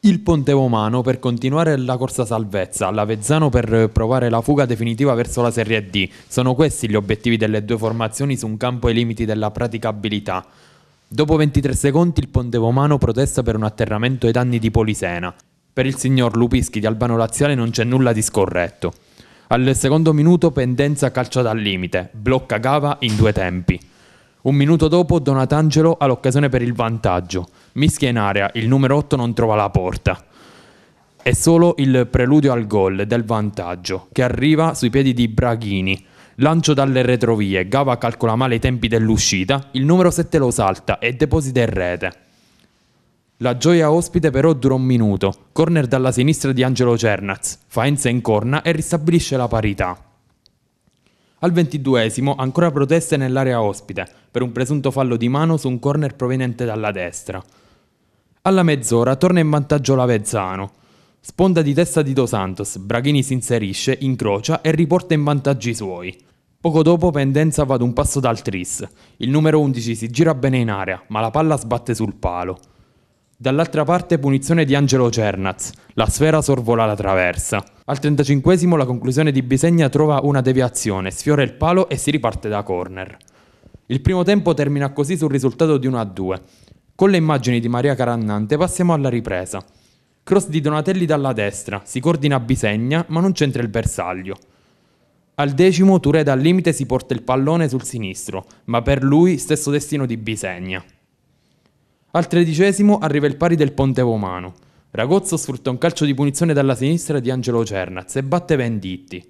il Ponte Romano per continuare la corsa salvezza, l'Avezzano per provare la fuga definitiva verso la Serie D. Sono questi gli obiettivi delle due formazioni su un campo ai limiti della praticabilità. Dopo 23 secondi il Ponte Romano protesta per un atterramento ai danni di Polisena. Per il signor Lupischi di Albano Laziale non c'è nulla di scorretto. Al secondo minuto Pendenza calcia dal limite, blocca Gava in due tempi. Un minuto dopo Donatangelo ha l'occasione per il vantaggio. Mischia in area, il numero 8 non trova la porta. È solo il preludio al gol del vantaggio, che arriva sui piedi di Braghini. Lancio dalle retrovie, Gava calcola male i tempi dell'uscita, il numero 7 lo salta e deposita in rete. La gioia ospite però dura un minuto. Corner dalla sinistra di Angelo Cernaz. Faenza in corna e ristabilisce la parità. Al 22 ancora proteste nell'area ospite per un presunto fallo di mano su un corner proveniente dalla destra. Alla mezz'ora torna in vantaggio l'Avezzano. Sponda di testa di Dos Santos, Braghini si inserisce, incrocia e riporta in vantaggi i suoi. Poco dopo Pendenza va ad un passo dal Tris. Il numero 11 si gira bene in area, ma la palla sbatte sul palo. Dall'altra parte punizione di Angelo Cernaz, la sfera sorvola la traversa. Al 35 la conclusione di Bisegna trova una deviazione, sfiora il palo e si riparte da corner. Il primo tempo termina così sul risultato di 1-2. Con le immagini di Maria Carannante passiamo alla ripresa. Cross di Donatelli dalla destra, si coordina a Bisegna ma non c'entra il bersaglio. Al decimo Touré dal limite si porta il pallone sul sinistro, ma per lui stesso destino di Bisegna. Al tredicesimo arriva il pari del Ponte Pomano. Ragozzo sfrutta un calcio di punizione dalla sinistra di Angelo Cernaz e batte Venditti.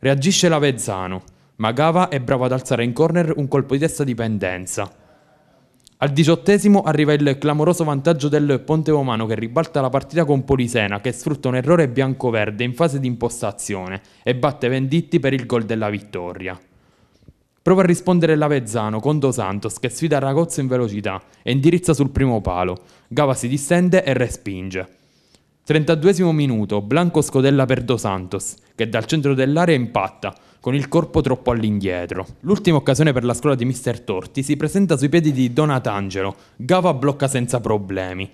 Reagisce Lavezzano, ma Gava è bravo ad alzare in corner un colpo di testa di pendenza. Al diciottesimo arriva il clamoroso vantaggio del Ponte Romano che ribalta la partita con Polisena che sfrutta un errore bianco-verde in fase di impostazione e batte Venditti per il gol della vittoria. Prova a rispondere l'Avezzano con Dos Santos che sfida Ragozzo in velocità e indirizza sul primo palo. Gava si distende e respinge. 32 minuto, Blanco scodella per Dos Santos, che dal centro dell'area impatta, con il corpo troppo all'indietro. L'ultima occasione per la scuola di Mister Torti si presenta sui piedi di Donatangelo, Gava blocca senza problemi.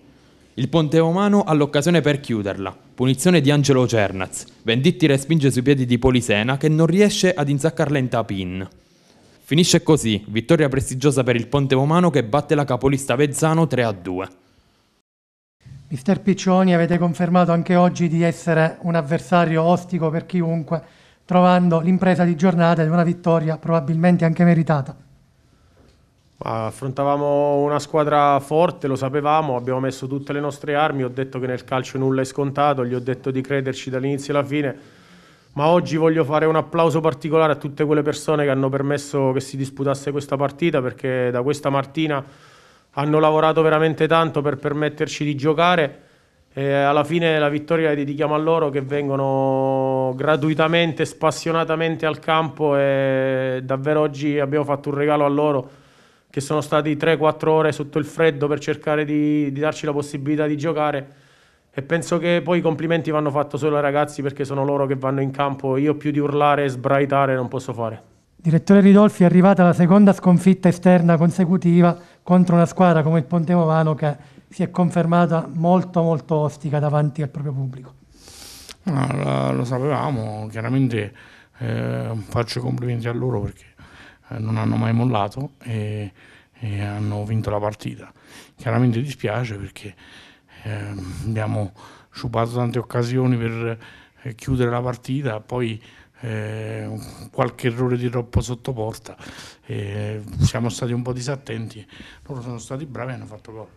Il Ponteomano ha l'occasione per chiuderla, punizione di Angelo Cernaz, Venditti respinge sui piedi di Polisena che non riesce ad insaccarla in tapin. Finisce così, vittoria prestigiosa per il Ponte Romano che batte la capolista Vezzano 3-2. Mister Piccioni, avete confermato anche oggi di essere un avversario ostico per chiunque, trovando l'impresa di giornata di una vittoria probabilmente anche meritata. Affrontavamo una squadra forte, lo sapevamo, abbiamo messo tutte le nostre armi, ho detto che nel calcio nulla è scontato, gli ho detto di crederci dall'inizio alla fine ma oggi voglio fare un applauso particolare a tutte quelle persone che hanno permesso che si disputasse questa partita perché da questa mattina hanno lavorato veramente tanto per permetterci di giocare e alla fine la vittoria la dedichiamo a loro che vengono gratuitamente, spassionatamente al campo e davvero oggi abbiamo fatto un regalo a loro che sono stati 3-4 ore sotto il freddo per cercare di, di darci la possibilità di giocare e penso che poi i complimenti vanno fatti solo ai ragazzi perché sono loro che vanno in campo, io più di urlare e sbraitare non posso fare. Direttore Ridolfi è arrivata la seconda sconfitta esterna consecutiva contro una squadra come il Pontemovano che si è confermata molto molto ostica davanti al proprio pubblico. No, lo, sapevamo, chiaramente eh, faccio i complimenti a loro perché eh, non hanno mai mollato e, e hanno vinto la partita. Chiaramente dispiace perché eh, abbiamo sciupato tante occasioni per eh, chiudere la partita, poi eh, qualche errore di troppo sotto sottoposta, eh, siamo stati un po' disattenti, loro sono stati bravi e hanno fatto gol.